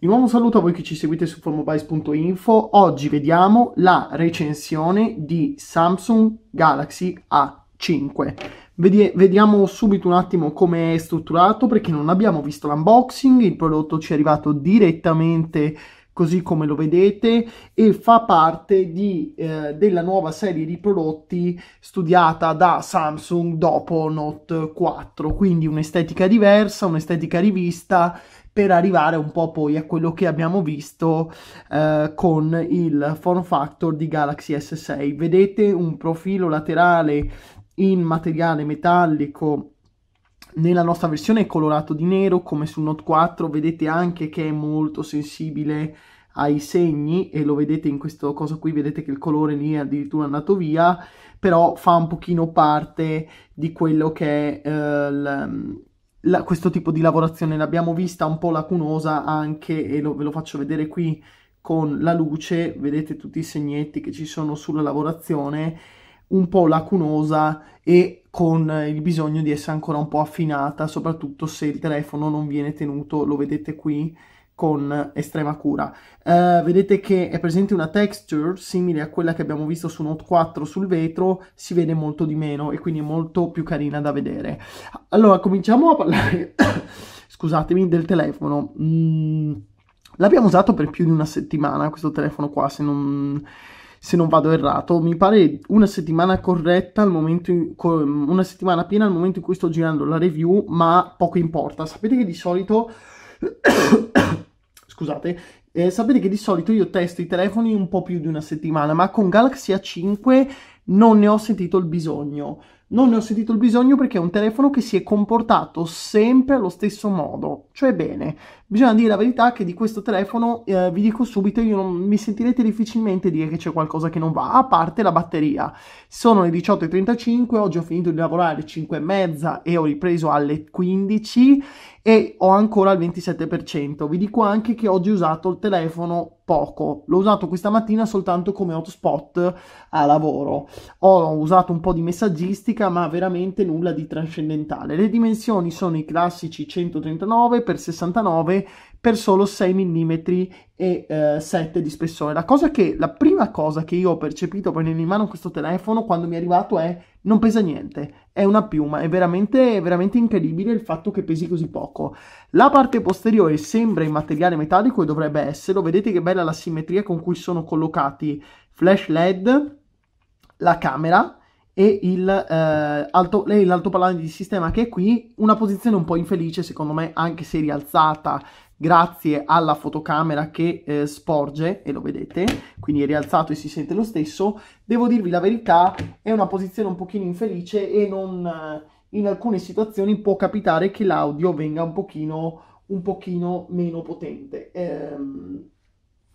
Di nuovo un saluto a voi che ci seguite su formobice.info. Oggi vediamo la recensione di Samsung Galaxy A5. Vedi- vediamo subito un attimo come è strutturato perché non abbiamo visto l'unboxing, il prodotto ci è arrivato direttamente così come lo vedete e fa parte di, eh, della nuova serie di prodotti studiata da Samsung dopo Note 4, quindi un'estetica diversa, un'estetica rivista per arrivare un po' poi a quello che abbiamo visto eh, con il form factor di Galaxy S6. Vedete un profilo laterale in materiale metallico nella nostra versione è colorato di nero come sul Note 4 vedete anche che è molto sensibile ai segni e lo vedete in questo cosa qui vedete che il colore lì è addirittura andato via però fa un pochino parte di quello che è eh, la, questo tipo di lavorazione l'abbiamo vista un po' lacunosa anche, e lo, ve lo faccio vedere qui con la luce, vedete tutti i segnetti che ci sono sulla lavorazione, un po' lacunosa e con il bisogno di essere ancora un po' affinata, soprattutto se il telefono non viene tenuto, lo vedete qui, con estrema cura. Uh, vedete che è presente una texture simile a quella che abbiamo visto su Note 4 sul vetro, si vede molto di meno e quindi è molto più carina da vedere. Allora, cominciamo a parlare, scusatemi, del telefono. Mm, l'abbiamo usato per più di una settimana, questo telefono qua, se non se non vado errato, mi pare una settimana corretta al momento in, una settimana piena al momento in cui sto girando la review, ma poco importa. Sapete che di solito scusate, eh, sapete che di solito io testo i telefoni un po' più di una settimana, ma con Galaxy A5 non ne ho sentito il bisogno. Non ne ho sentito il bisogno perché è un telefono che si è comportato sempre allo stesso modo. Cioè bene, bisogna dire la verità che di questo telefono, eh, vi dico subito, non, mi sentirete difficilmente dire che c'è qualcosa che non va, a parte la batteria. Sono le 18.35, oggi ho finito di lavorare alle 5.30 e ho ripreso alle 15 e ho ancora il 27%. Vi dico anche che oggi ho usato il telefono poco, l'ho usato questa mattina soltanto come hotspot a lavoro. Ho usato un po' di messaggistica, ma veramente nulla di trascendentale. Le dimensioni sono i classici 139 69 per solo 6 mm e eh, 7 di spessore. La, cosa che, la prima cosa che io ho percepito prendendo in mano questo telefono quando mi è arrivato è non pesa niente, è una piuma, è veramente, è veramente incredibile il fatto che pesi così poco. La parte posteriore sembra in materiale metallico e dovrebbe esserlo, vedete che bella la simmetria con cui sono collocati flash LED, la camera, e il, eh, alto, e l'altopalante di sistema che è qui, una posizione un po' infelice secondo me, anche se rialzata grazie alla fotocamera che eh, sporge, e lo vedete, quindi è rialzato e si sente lo stesso, devo dirvi la verità, è una posizione un pochino infelice e non, eh, in alcune situazioni può capitare che l'audio venga un pochino, un pochino meno potente. Ehm,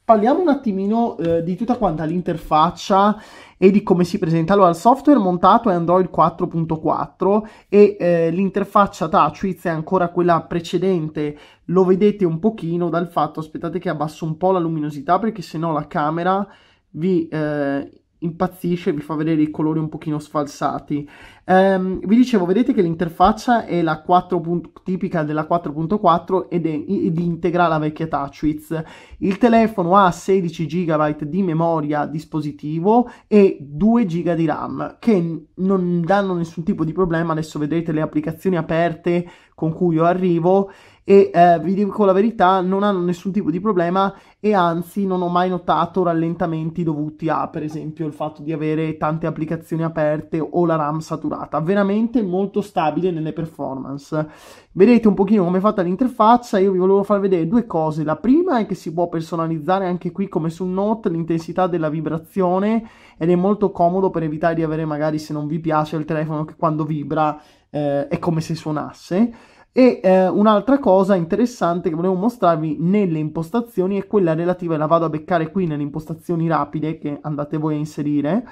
Parliamo un attimino eh, di tutta quanta l'interfaccia e di come si presenta. Allora, il software montato è Android 4.4 e eh, l'interfaccia TouchWiz è ancora quella precedente. Lo vedete un pochino dal fatto, aspettate che abbasso un po' la luminosità perché sennò la camera vi eh, impazzisce, vi fa vedere i colori un pochino sfalsati. Um, vi dicevo, vedete che l'interfaccia è la 4. tipica della 4.4 ed, è, ed integra la vecchia TouchWiz. Il telefono ha 16 GB di memoria dispositivo e 2 GB di RAM, che non danno nessun tipo di problema. Adesso vedrete le applicazioni aperte con cui io arrivo e eh, vi dico la verità, non hanno nessun tipo di problema e anzi non ho mai notato rallentamenti dovuti a, per esempio, il fatto di avere tante applicazioni aperte o la RAM saturata. Veramente molto stabile nelle performance. Vedete un pochino come è fatta l'interfaccia, io vi volevo far vedere due cose. La prima è che si può personalizzare anche qui come su Note l'intensità della vibrazione ed è molto comodo per evitare di avere magari se non vi piace il telefono che quando vibra eh, è come se suonasse. E eh, un'altra cosa interessante che volevo mostrarvi nelle impostazioni è quella relativa, la vado a beccare qui nelle impostazioni rapide che andate voi a inserire.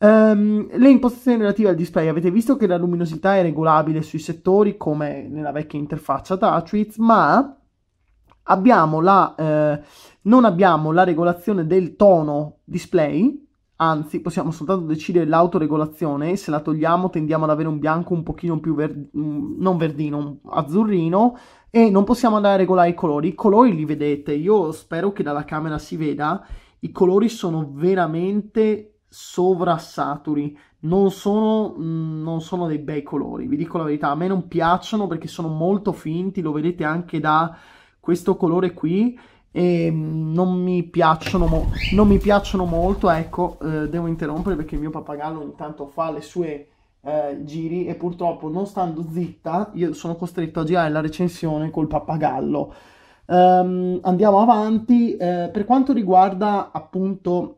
Um, le impostazioni relative al display, avete visto che la luminosità è regolabile sui settori come nella vecchia interfaccia TouchWiz, ma abbiamo la, eh, non abbiamo la regolazione del tono display Anzi, possiamo soltanto decidere l'autoregolazione se la togliamo tendiamo ad avere un bianco un pochino più ver- mm, non verdino, azzurrino e non possiamo andare a regolare i colori. I colori li vedete, io spero che dalla camera si veda, i colori sono veramente sovrassaturi, non sono, mm, non sono dei bei colori, vi dico la verità, a me non piacciono perché sono molto finti, lo vedete anche da questo colore qui e mm, non mi piacciono, mo- non mi piacciono molto, ecco, eh, devo interrompere perché il mio pappagallo intanto fa le sue eh, giri e purtroppo non stando zitta io sono costretto a girare la recensione col pappagallo. Um, andiamo avanti, eh, per quanto riguarda appunto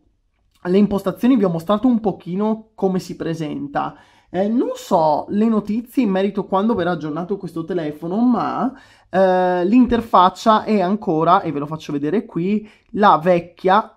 le impostazioni vi ho mostrato un pochino come si presenta. Eh, non so le notizie in merito a quando verrà aggiornato questo telefono, ma eh, l'interfaccia è ancora, e ve lo faccio vedere qui, la vecchia,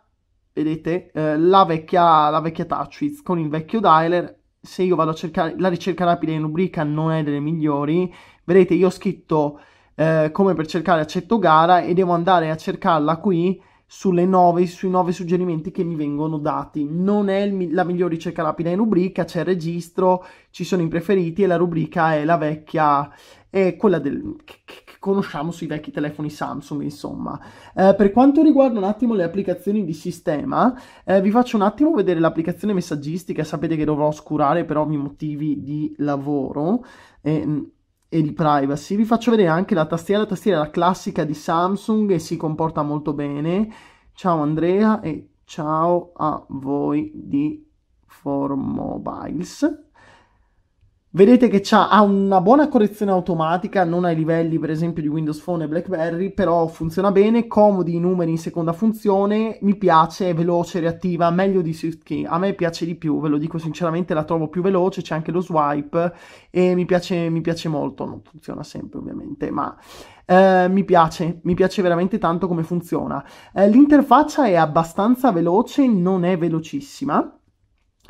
vedete, eh, la vecchia, la vecchia TouchWiz con il vecchio dialer. Se io vado a cercare la ricerca rapida in rubrica non è delle migliori, vedete io ho scritto eh, come per cercare accetto gara e devo andare a cercarla qui sulle 9, sui 9 suggerimenti che mi vengono dati. Non è il, la migliore ricerca rapida in rubrica, c'è il registro, ci sono i preferiti e la rubrica è la vecchia, è quella del, che, che, conosciamo sui vecchi telefoni Samsung, insomma. Eh, per quanto riguarda un attimo le applicazioni di sistema, eh, vi faccio un attimo vedere l'applicazione messaggistica, sapete che dovrò oscurare per ovvi motivi di lavoro. Eh, e di privacy. Vi faccio vedere anche la tastiera, la tastiera è la classica di Samsung e si comporta molto bene. Ciao Andrea e ciao a voi di 4Mobiles. Vedete che ha una buona correzione automatica, non ai livelli per esempio di Windows Phone e BlackBerry, però funziona bene, comodi i numeri in seconda funzione, mi piace, è veloce, reattiva, meglio di SwiftKey, a me piace di più, ve lo dico sinceramente, la trovo più veloce, c'è anche lo swipe e mi piace, mi piace molto, non funziona sempre ovviamente, ma eh, mi piace, mi piace veramente tanto come funziona. Eh, l'interfaccia è abbastanza veloce, non è velocissima,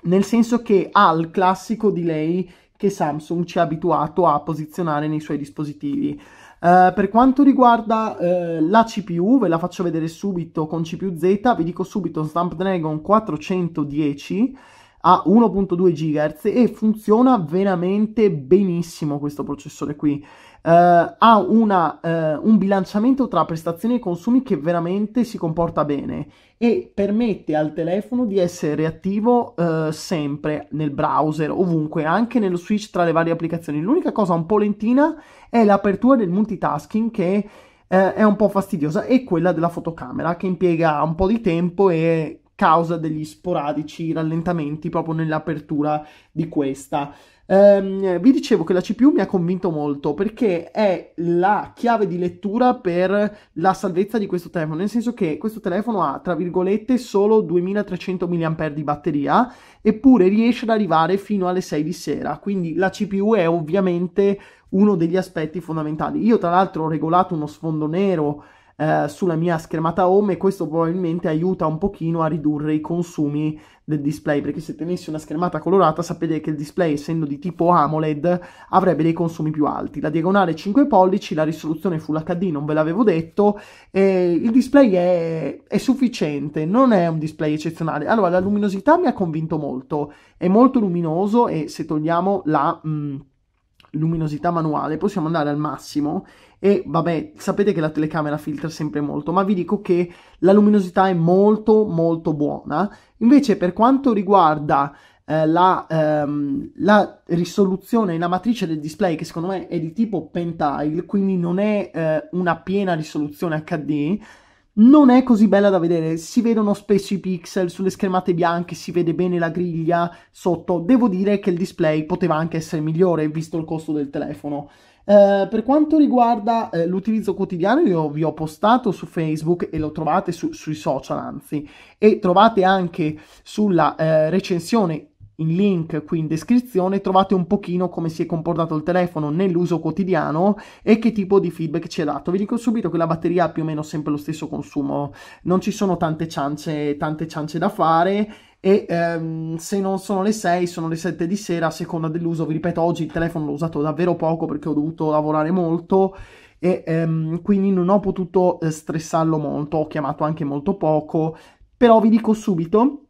nel senso che ha il classico delay che Samsung ci ha abituato a posizionare nei suoi dispositivi. Uh, per quanto riguarda uh, la CPU, ve la faccio vedere subito con CPU Z, vi dico subito Snapdragon 410 a 1.2 GHz e funziona veramente benissimo questo processore qui. Eh, ha una, eh, un bilanciamento tra prestazioni e consumi che veramente si comporta bene e permette al telefono di essere reattivo eh, sempre nel browser, ovunque, anche nello switch tra le varie applicazioni. L'unica cosa un po' lentina è l'apertura del multitasking che eh, è un po' fastidiosa e quella della fotocamera che impiega un po' di tempo e causa degli sporadici rallentamenti proprio nell'apertura di questa. Um, vi dicevo che la CPU mi ha convinto molto perché è la chiave di lettura per la salvezza di questo telefono, nel senso che questo telefono ha, tra virgolette, solo 2300 mAh di batteria, eppure riesce ad arrivare fino alle 6 di sera, quindi la CPU è ovviamente uno degli aspetti fondamentali. Io tra l'altro ho regolato uno sfondo nero eh, sulla mia schermata home e questo probabilmente aiuta un pochino a ridurre i consumi del display perché se tenessi una schermata colorata sapete che il display essendo di tipo AMOLED avrebbe dei consumi più alti la diagonale 5 pollici la risoluzione full HD non ve l'avevo detto eh, il display è, è sufficiente non è un display eccezionale allora la luminosità mi ha convinto molto è molto luminoso e se togliamo la mh, mm, luminosità manuale possiamo andare al massimo e vabbè, sapete che la telecamera filtra sempre molto, ma vi dico che la luminosità è molto molto buona. Invece per quanto riguarda eh, la, ehm, la, risoluzione e matrice del display, che secondo me è di tipo pentile, quindi non è eh, una piena risoluzione HD, non è così bella da vedere, si vedono spesso i pixel sulle schermate bianche, si vede bene la griglia sotto. Devo dire che il display poteva anche essere migliore visto il costo del telefono. Eh, per quanto riguarda eh, l'utilizzo quotidiano, io vi ho postato su Facebook e lo trovate su, sui social, anzi, e trovate anche sulla eh, recensione in link qui in descrizione trovate un pochino come si è comportato il telefono nell'uso quotidiano e che tipo di feedback ci ha dato. Vi dico subito che la batteria ha più o meno sempre lo stesso consumo, non ci sono tante ciance, tante ciance da fare e ehm, se non sono le 6 sono le 7 di sera a seconda dell'uso. Vi ripeto, oggi il telefono l'ho usato davvero poco perché ho dovuto lavorare molto e ehm, quindi non ho potuto eh, stressarlo molto, ho chiamato anche molto poco, però vi dico subito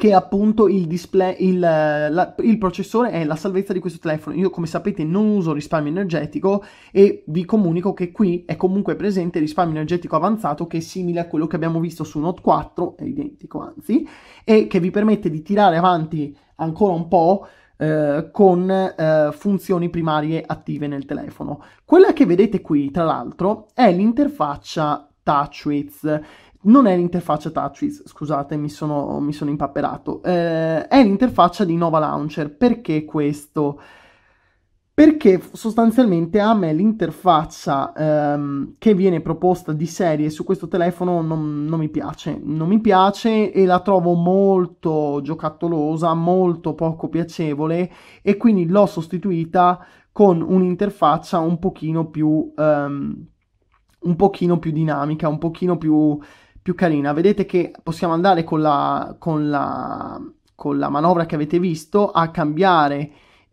che appunto il, display, il, eh, la, il processore è la salvezza di questo telefono. Io come sapete non uso risparmio energetico e vi comunico che qui è comunque presente risparmio energetico avanzato che è simile a quello che abbiamo visto su Note 4, è identico anzi, e che vi permette di tirare avanti ancora un po' Eh, con eh, funzioni primarie attive nel telefono. Quella che vedete qui, tra l'altro, è l'interfaccia TouchWiz non è l'interfaccia TouchWiz, scusate, mi sono, mi sono impapperato, eh, è l'interfaccia di Nova Launcher. Perché questo? Perché sostanzialmente a me l'interfaccia ehm, che viene proposta di serie su questo telefono non, non mi piace, non mi piace e la trovo molto giocattolosa, molto poco piacevole e quindi l'ho sostituita con un'interfaccia un pochino più... Ehm, un pochino più dinamica, un pochino più più carina. Vedete che possiamo andare con la, con la, con la manovra che avete visto a cambiare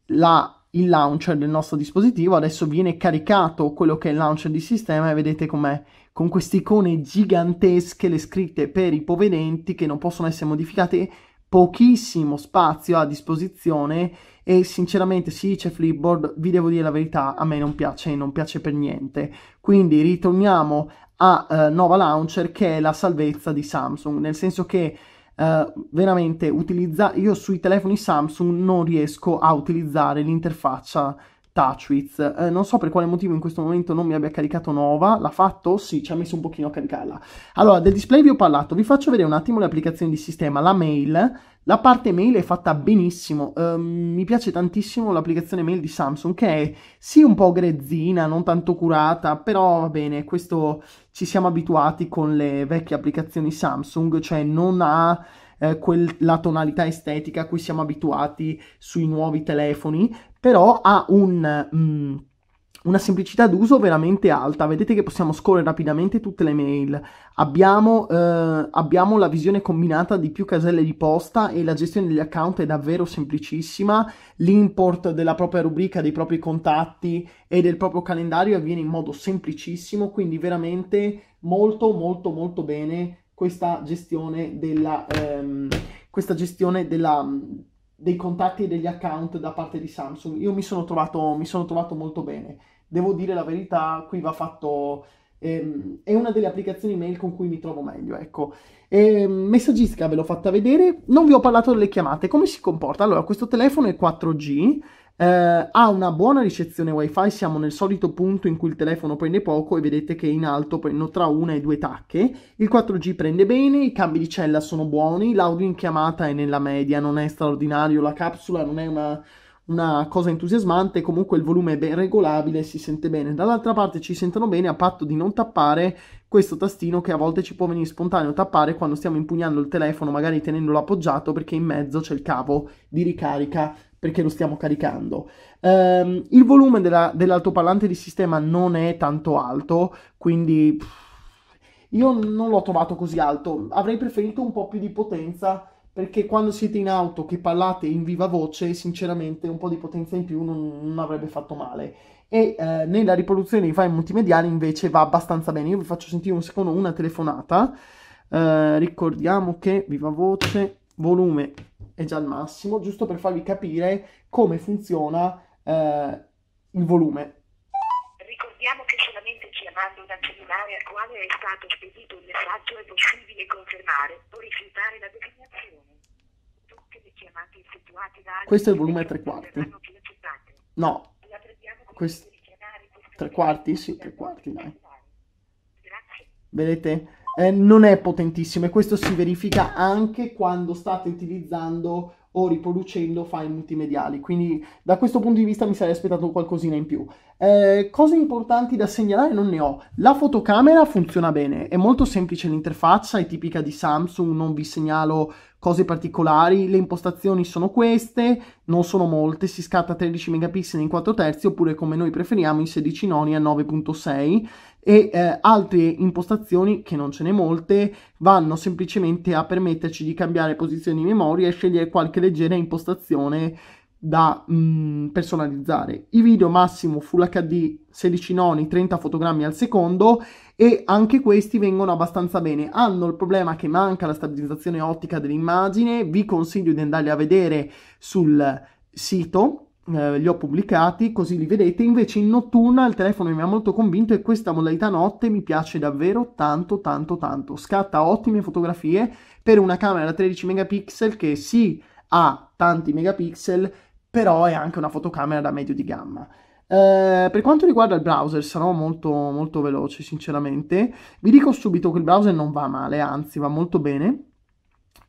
la il launcher del nostro dispositivo. Adesso viene caricato quello che è il launcher di sistema e vedete com'è con queste icone gigantesche, le scritte per i povedenti che non possono essere modificate, pochissimo spazio a disposizione e sinceramente sì c'è Flipboard, vi devo dire la verità, a me non piace, non piace per niente. Quindi ritorniamo a uh, Nova Launcher che è la salvezza di Samsung, nel senso che Uh, veramente utilizza io sui telefoni Samsung non riesco a utilizzare l'interfaccia Touchwiz. Eh, non so per quale motivo in questo momento non mi abbia caricato Nova. L'ha fatto? Sì, ci ha messo un pochino a caricarla. Allora, del display vi ho parlato. Vi faccio vedere un attimo le applicazioni di sistema. La mail. La parte mail è fatta benissimo. Um, mi piace tantissimo l'applicazione mail di Samsung, che è sì un po' grezzina, non tanto curata, però va bene, questo ci siamo abituati con le vecchie applicazioni Samsung, cioè non ha eh, quel, la tonalità estetica a cui siamo abituati sui nuovi telefoni, però ha un... Mm, una semplicità d'uso veramente alta. Vedete che possiamo scorrere rapidamente tutte le mail. Abbiamo, eh, abbiamo, la visione combinata di più caselle di posta e la gestione degli account è davvero semplicissima. L'import della propria rubrica, dei propri contatti e del proprio calendario avviene in modo semplicissimo, quindi veramente molto molto molto bene questa gestione, della, ehm, questa gestione della, mm, dei contatti e degli account da parte di Samsung. Io mi sono trovato, mi sono trovato molto bene. Devo dire la verità, qui va fatto... Ehm, è una delle applicazioni mail con cui mi trovo meglio, ecco. E, ehm, messaggistica ve l'ho fatta vedere. Non vi ho parlato delle chiamate. Come si comporta? Allora, questo telefono è 4G eh, ha una buona ricezione wifi, siamo nel solito punto in cui il telefono prende poco e vedete che in alto prendo tra una e due tacche. Il 4G prende bene, i cambi di cella sono buoni, l'audio in chiamata è nella media, non è straordinario, la capsula non è una, una cosa entusiasmante, comunque il volume è ben regolabile, si sente bene. Dall'altra parte ci sentono bene a patto di non tappare questo tastino che a volte ci può venire spontaneo tappare quando stiamo impugnando il telefono, magari tenendolo appoggiato perché in mezzo c'è il cavo di ricarica perché lo stiamo caricando. Um, il volume della, dell'altoparlante di sistema non è tanto alto, quindi pff, io non l'ho trovato così alto. Avrei preferito un po' più di potenza perché quando siete in auto che parlate in viva voce, sinceramente un po' di potenza in più non, non avrebbe fatto male. E eh, nella riproduzione di file multimediali invece va abbastanza bene. Io vi faccio sentire un secondo una telefonata. Eh, ricordiamo che viva voce, volume è già il massimo, giusto per farvi capire come funziona eh, il volume. Ricordiamo che solamente chiamando da cellulare al quale è stato spedito il messaggio è possibile confermare o rifiutare la designazione. Tutte le chiamate effettuate da Questo è il volume 3 quarti. No. Quest... Tre quarti, sì, tre quarti, dai. Grazie. Vedete? Eh, non è potentissimo e questo si verifica anche quando state utilizzando o riproducendo file multimediali. Quindi da questo punto di vista mi sarei aspettato qualcosina in più. Eh, cose importanti da segnalare non ne ho. La fotocamera funziona bene, è molto semplice l'interfaccia, è tipica di Samsung, non vi segnalo cose particolari, le impostazioni sono queste, non sono molte, si scatta 13 megapixel in 4 terzi oppure come noi preferiamo in 16 noni a 9.6 e eh, altre impostazioni che non ce ne molte vanno semplicemente a permetterci di cambiare posizione di memoria e scegliere qualche leggera impostazione da mh, mm, personalizzare. I video massimo Full HD 16 noni, 30 fotogrammi al secondo e anche questi vengono abbastanza bene. Hanno il problema che manca la stabilizzazione ottica dell'immagine, vi consiglio di andarli a vedere sul sito eh, li ho pubblicati così li vedete invece in notturna il telefono mi ha molto convinto e questa modalità notte mi piace davvero tanto tanto tanto scatta ottime fotografie per una camera da 13 megapixel che sì ha tanti megapixel però è anche una fotocamera da medio di gamma. Eh, per quanto riguarda il browser, sarò molto, molto veloce, sinceramente. Vi dico subito che il browser non va male, anzi, va molto bene.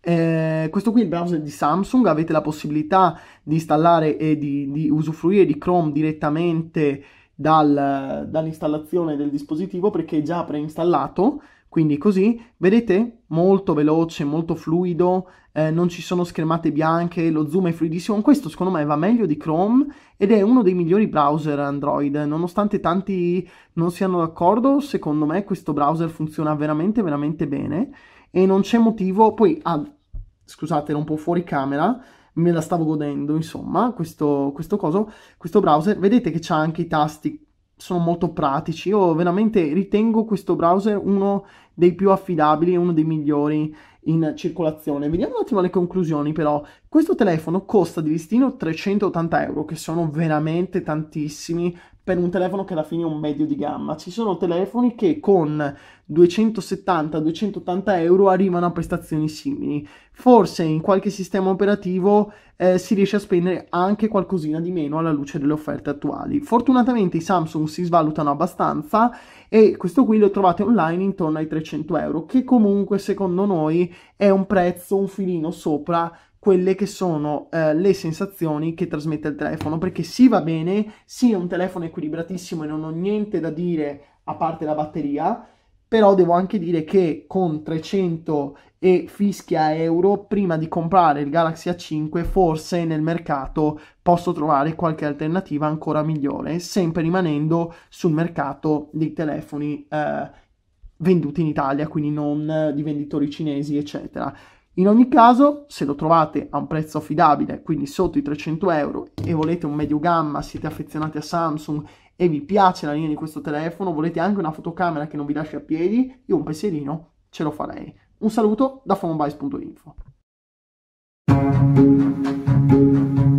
Eh, questo qui è il browser di Samsung, avete la possibilità di installare e di, di usufruire di Chrome direttamente dal, dall'installazione del dispositivo perché è già preinstallato, quindi così, vedete, molto veloce, molto fluido, eh, non ci sono schermate bianche, lo zoom è fluidissimo, questo secondo me va meglio di Chrome ed è uno dei migliori browser Android, nonostante tanti non siano d'accordo, secondo me questo browser funziona veramente veramente bene e non c'è motivo, poi ah, scusate, ero un po' fuori camera, me la stavo godendo, insomma, questo, questo, coso, questo browser. Vedete che c'ha anche i tasti, sono molto pratici. Io veramente ritengo questo browser uno dei più affidabili, uno dei migliori in circolazione. Vediamo un attimo le conclusioni però. Questo telefono costa di listino 380 euro, che sono veramente tantissimi per un telefono che alla fine è un medio di gamma. Ci sono telefoni che con 270-280 euro arrivano a prestazioni simili. Forse in qualche sistema operativo eh, si riesce a spendere anche qualcosina di meno alla luce delle offerte attuali. Fortunatamente i Samsung si svalutano abbastanza e questo qui lo trovate online intorno ai 300 euro, che comunque secondo noi è un prezzo un filino sopra quelle che sono eh, le sensazioni che trasmette il telefono, perché sì va bene, sì è un telefono equilibratissimo e non ho niente da dire a parte la batteria, però devo anche dire che con 300 e fischia euro prima di comprare il Galaxy A5 forse nel mercato posso trovare qualche alternativa ancora migliore sempre rimanendo sul mercato dei telefoni eh, venduti in Italia, quindi non eh, di venditori cinesi, eccetera. In ogni caso, se lo trovate a un prezzo affidabile, quindi sotto i 300 euro, e volete un medio gamma, siete affezionati a Samsung e vi piace la linea di questo telefono, volete anche una fotocamera che non vi lascia a piedi, io un pensierino ce lo farei. Un saluto da phonebice.info.